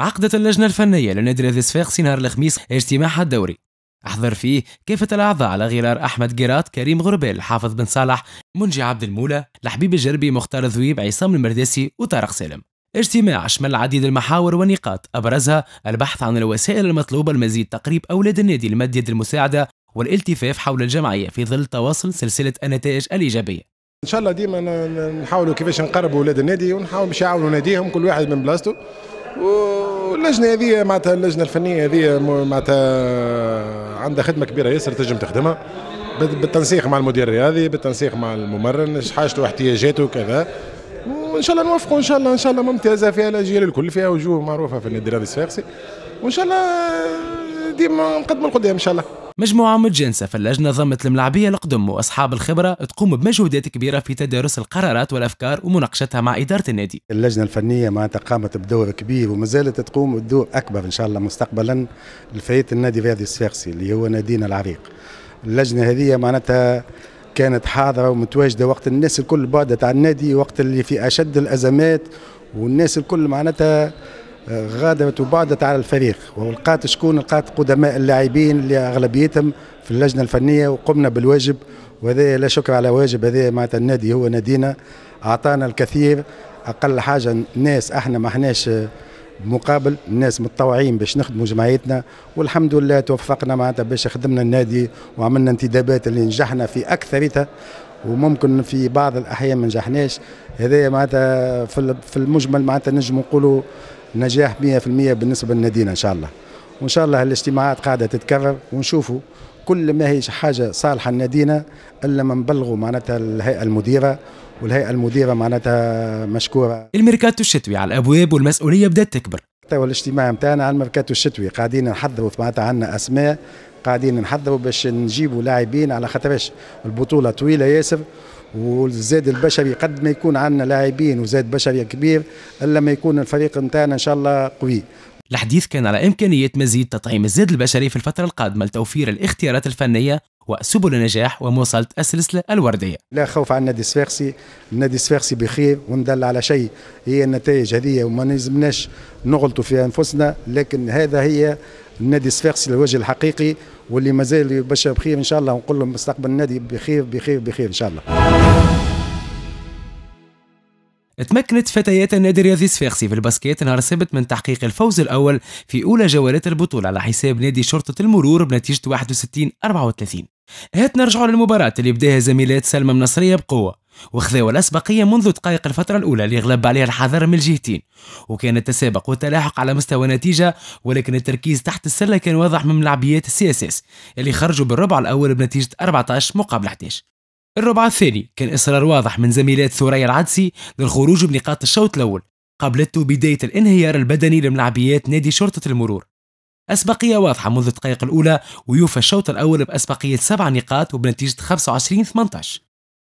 عقدت اللجنة الفنية لنادي الذي صفاقسي نهار الخميس اجتماعها الدوري أحضر فيه كافة الأعضاء على غرار أحمد جيرات كريم غربال حافظ بن صالح منجي عبد المولى لحبيب الجربي مختار ذويب عصام المرداسي وطارق سالم اجتماع شمل العديد المحاور والنقاط أبرزها البحث عن الوسائل المطلوبة لمزيد تقريب أولاد النادي لمد يد المساعدة والالتفاف حول الجمعية في ظل تواصل سلسلة النتائج الإيجابية ان شاء الله ديما نحاولوا كيفاش نقربوا اولاد النادي ونحاولوا باش يعاونوا ناديهم كل واحد من بلاصته واللجنه هذه معناتها اللجنه الفنيه هذه معناتها عندها خدمه كبيره ياسر تنجم تخدمها بالتنسيق مع المدير الرياضي بالتنسيق مع الممرن حاجته واحتياجاته وكذا وان شاء الله نوفقوا ان شاء الله ان شاء الله ممتازه فيها الاجيال الكل فيها وجوه معروفه في النادي الرياضي الصفاقسي وان شاء الله ديما نقدموا القدام ان شاء الله مجموعة متجانسة فاللجنة ضمت الملاعبية القدم وأصحاب الخبرة تقوم بمجهودات كبيرة في تدارس القرارات والأفكار ومناقشتها مع إدارة النادي اللجنة الفنية معناتها قامت بدور كبير وما زالت تقوم بدور أكبر إن شاء الله مستقبلا لفئة النادي فادي الصفاقسي اللي هو نادينا العريق اللجنة هذه معناتها كانت حاضرة ومتواجدة وقت الناس الكل بعدت عن النادي وقت اللي في أشد الأزمات والناس الكل معناتها غادرت وبعدت على الفريق ولقات شكون لقات قدماء اللاعبين اللي اغلبيتهم في اللجنه الفنيه وقمنا بالواجب وهذا لا شكر على واجب هذا معناتها النادي هو نادينا اعطانا الكثير اقل حاجه الناس احنا ما احناش مقابل الناس متطوعين باش نخدموا جمعيتنا والحمد لله توفقنا معناتها باش خدمنا النادي وعملنا انتدابات اللي نجحنا في اكثرتها وممكن في بعض الاحيان ما نجحناش هذا معناتها في المجمل معناتها نجم نقولوا نجاح 100% بالنسبه للمدينه ان شاء الله وان شاء الله الاجتماعات قاعده تتكرر ونشوفوا كل ما هي حاجه صالحه للمدينه الا ما نبلغوا معناتها الهيئه المديره والهيئه المديره معناتها مشكوره الميركاتو الشتوي على الابواب والمسؤوليه بدات تكبر توا الاجتماع نتاعنا على الميركاتو الشتوي قاعدين نحضروا معناتها عندنا اسماء قاعدين نحضروا باش نجيبوا لاعبين على خاطرش البطوله طويله ياسر والزاد البشري قد ما يكون عندنا لاعبين وزاد بشري كبير الا ما يكون الفريق نتاعنا ان شاء الله قوي الحديث كان على إمكانية مزيد تطعيم الزاد البشري في الفترة القادمة لتوفير الاختيارات الفنية وسبل النجاح ومواصلة السلسلة الوردية لا خوف على النادي السفاقسي النادي السفاقسي بخير وندل على شيء هي النتائج هذه وما نلزمناش نغلطوا في أنفسنا لكن هذا هي النادي الصفاقسي الوجه الحقيقي واللي مازال يبشر بخير ان شاء الله ونقول لهم مستقبل النادي بخير بخير بخير ان شاء الله تمكنت فتيات النادي الرياضي الصفاقسي في الباسكيت نهار السبت من تحقيق الفوز الأول في أولى جولات البطولة على حساب نادي شرطة المرور بنتيجة 61 34 هات نرجعوا للمباراة اللي بداها زميلات سلمى النصرية بقوة وخذاو الأسبقية منذ دقائق الفترة الأولى اللي غلب عليها الحذر من الجهتين وكان التسابق والتلاحق على مستوى النتيجة ولكن التركيز تحت السلة كان واضح من ملعبيات السي اس اس اللي خرجوا بالربع الأول بنتيجة 14 مقابل 11 الربع الثاني كان إصرار واضح من زميلات ثريا العدسي للخروج بنقاط الشوط الأول قابلته بداية الانهيار البدني لملعبيات نادي شرطة المرور أسبقية واضحة منذ الدقائق الأولى ويوفى الشوط الأول بأسبقية سبع نقاط وبنتيجة 25 18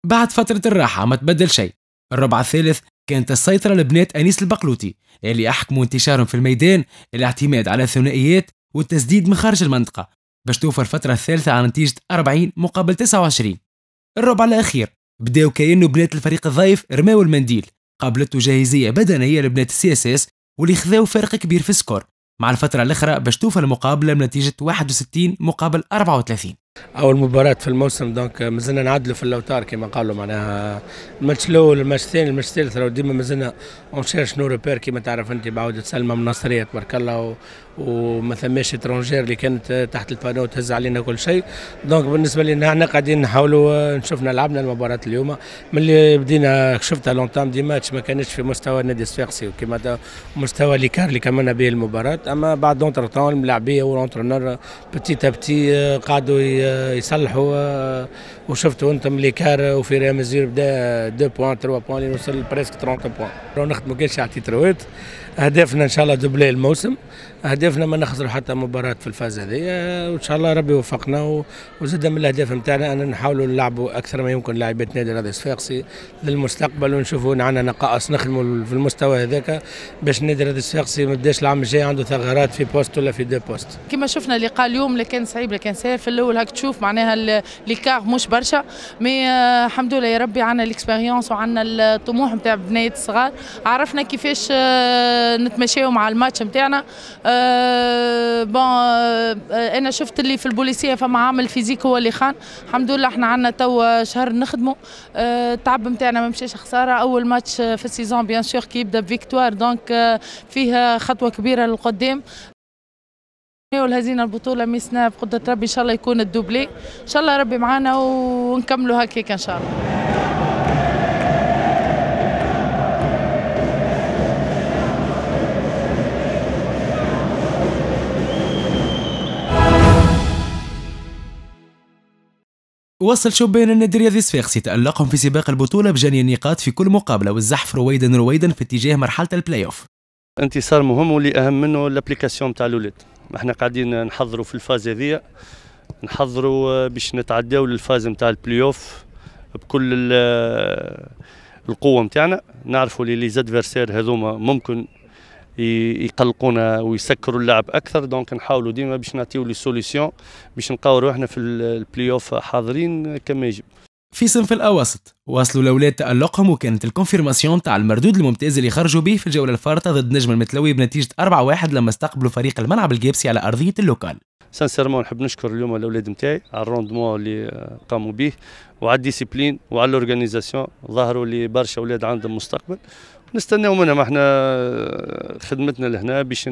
بعد فترة الراحة ما تبدل شيء الربع الثالث كانت السيطرة لبنات أنيس البقلوتي اللي أحكموا انتشارهم في الميدان الاعتماد على الثنائيات والتسديد من خارج المنطقة باش توفى الفترة الثالثة على نتيجة 40 مقابل 29 الربع الأخير بداو كأنه بنات الفريق الضيف رماو المنديل قابلته جاهزية بدنية لبنات السي اس اس واللي خذاو فرق كبير في السكور مع الفترة الأخرى باش توفى المقابلة بنتيجة 61 مقابل 34 اول مباراه في الموسم دونك مازلنا نعدلوا في اللوتار كما قالوا معناها الماتش الاول الماتش الثاني الماتش الثالث راهو ديما مازلنا اون شيرش نو روبير كما تعرف انت بعودة سلمى من نصرية تبارك الله و... وما ثماش اترونجير اللي كانت تحت البانو تهز علينا كل شيء دونك بالنسبه لنا احنا قاعدين نحاولوا نشوفنا لعبنا المباراه اليوم ملي بدينا شفتها لونتام دي ماتش ما كانش في مستوى النادي الصفاقسي وكما مستوى ليكار اللي كملنا به المباراه اما بعد دونتر الملاعبيه والانترونر بتي تبتي قعدوا يصلحوا آه، وشفتوا انتم ملي كار وفي ريال مزير بدا 2 بوان 3 بوان يوصل بريسك 30 بوان لو نخدموا كاش على تيتروات اهدافنا ان شاء الله دوبلي الموسم اهدافنا ما نخسروا حتى مباراه في الفاز هذه آه، وان شاء الله ربي يوفقنا وزاد من الاهداف نتاعنا ان نحاولوا نلعبوا اكثر ما يمكن لاعبات نادي الرياضي الصفاقسي للمستقبل ونشوفوا عندنا نقائص نخدموا في المستوى هذاك باش نادي الرياضي الصفاقسي ما يبداش العام الجاي عنده ثغرات في بوست ولا في دو بوست كما شفنا لقاء اليوم لكان صعيب لكان سهل في الاول هاك تشوف معناها ليكار مش برشا مي آه، الحمد لله يا ربي عندنا ليكسبيريونس وعندنا الطموح نتاع بنات الصغار عرفنا كيفاش آه، نتمشاو مع الماتش نتاعنا بون آه، انا شفت اللي في البوليسيه فما عامل فيزيك هو اللي خان الحمد لله احنا عندنا تو شهر نخدمه التعب نتاعنا ما مشاش خساره اول ماتش في السيزون بيان سور كيبدا بفيكتوار دونك فيها خطوه كبيره للقدام والهزينا البطوله ميسنا بقدره ربي ان شاء الله يكون الدوبلي ان شاء الله ربي معانا ونكملوا هكاك ان شاء الله وصل شبان النادي الرياضي صفاقسي تألقهم في سباق البطولة بجني النقاط في كل مقابلة والزحف رويدا رويدا في اتجاه مرحلة البلاي اوف انتصار مهم واللي اهم منه الابليكاسيون تاع الاولاد. احنا قاعدين نحضروا في الفاز هذه نحضروا آه، باش نتعداو للفاز نتاع البلاي اوف بكل آه، القوه نتاعنا نعرفوا لي زادفيرسير هذوما ممكن يقلقونا ويسكروا اللعب اكثر دونك نحاولوا ديما باش نعطيو لي سوليسيون باش نلقاو روحنا في البلاي اوف حاضرين كما يجب في صنف الاوسط واصلوا الاولاد تالقهم وكانت الكونفيرماسيون تاع المردود الممتاز اللي خرجوا به في الجوله الفارطه ضد نجم المتلوي بنتيجه 4-1 لما استقبلوا فريق الملعب الجيبسي على ارضيه اللوكال سانسيرمون نحب نشكر اليوم الاولاد نتاعي على الروندمون اللي قاموا به وعلى الديسيبلين وعلى الاورغانيزاسيون ظهروا لي برشا اولاد عندهم مستقبل نستناو منهم احنا خدمتنا لهنا باش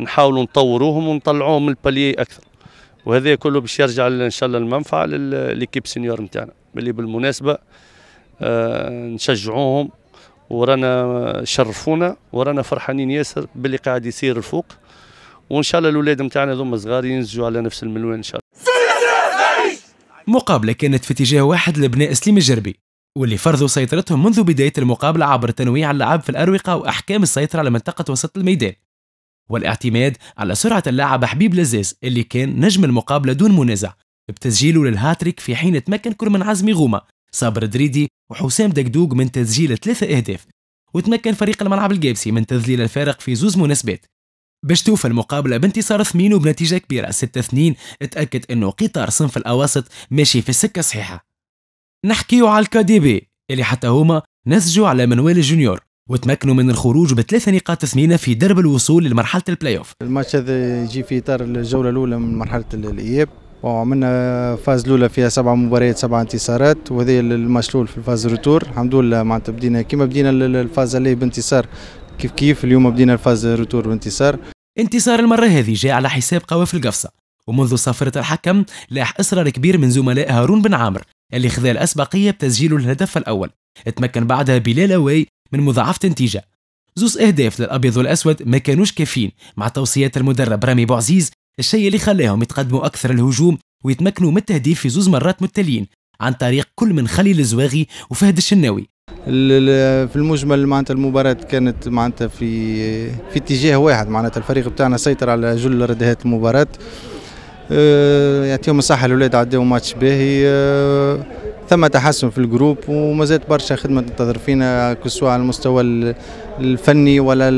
نحاولوا نطوروهم ونطلعوهم من الباليي اكثر وهذا كله باش يرجع ان شاء الله المنفعه لليكيب سينيور نتاعنا اللي بالمناسبه آه، نشجعوهم ورانا شرفونا ورانا فرحانين ياسر باللي قاعد يصير الفوق وان شاء الله الاولاد نتاعنا هذوما صغار ينزجوا على نفس المنوال ان شاء الله مقابله كانت في اتجاه واحد لبناء سليم الجربي واللي فرضوا سيطرتهم منذ بدايه المقابله عبر تنويع اللعب في الاروقه واحكام السيطره على منطقه وسط الميدان والاعتماد على سرعه اللاعب حبيب لزاز اللي كان نجم المقابله دون منازع بتسجيله للهاتريك في حين تمكن كرمن عزمي غوما صابر دريدي وحسام دقدوق من تسجيل ثلاثة أهداف وتمكن فريق الملعب الجيبسي من تذليل الفارق في زوز مناسبات باش توفى المقابلة بانتصار ثمينو بنتيجة كبيرة 6-2 تأكد أنه قطار صنف الأواسط ماشي في السكة صحيحة نحكيو على الكادي بي اللي حتى هما نسجوا على منوال الجونيور وتمكنوا من الخروج بثلاث نقاط ثمينة في درب الوصول لمرحلة البلاي اوف الماتش هذا يجي في إطار الجولة الأولى من مرحلة الإياب وعملنا فاز الاولى فيها سبع مباريات سبع انتصارات وهذا الماتش الاول في الفاز روتور الحمد لله معناتها بدينا كيما بدينا الفاز اللي بانتصار كيف كيف اليوم بدينا الفاز روتور بانتصار انتصار المره هذه جاء على حساب قوافل قفصه ومنذ صفرة الحكم لاح اصرار كبير من زملاء هارون بن عامر اللي خذا الاسبقيه بتسجيل الهدف الاول تمكن بعدها بلال اوي من مضاعفه النتيجه زوز اهداف للابيض والاسود ما كانوش كافيين مع توصيات المدرب رامي بوعزيز الشيء اللي خلاهم يتقدموا أكثر الهجوم ويتمكنوا من التهديف في زوز مرات متتاليين عن طريق كل من خليل الزواغي وفهد الشناوي في المجمل معناتها المباراة كانت معناتها في في اتجاه واحد معناتها الفريق بتاعنا سيطر على جل ردهات المباراة أه، يعطيهم الصحة الأولاد عداو ماتش باهي أه، ثم تحسن في الجروب ومازالت برشا خدمة تنتظر فينا كسوا على المستوى الفني ولا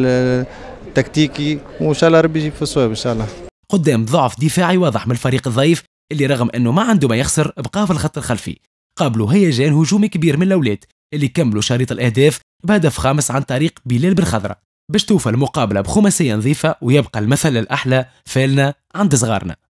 التكتيكي وإن شاء الله ربي يجيب في الصواب إن شاء الله قدام ضعف دفاعي واضح من الفريق الضعيف اللي رغم انه ما عنده ما يخسر بقى في الخط الخلفي قابلوا هيجان هجومي كبير من الاولاد اللي كملوا شريط الاهداف بهدف خامس عن طريق بلال بن خضره باش توفى المقابله بخماسيه نظيفه ويبقى المثل الاحلى فالنا عند صغارنا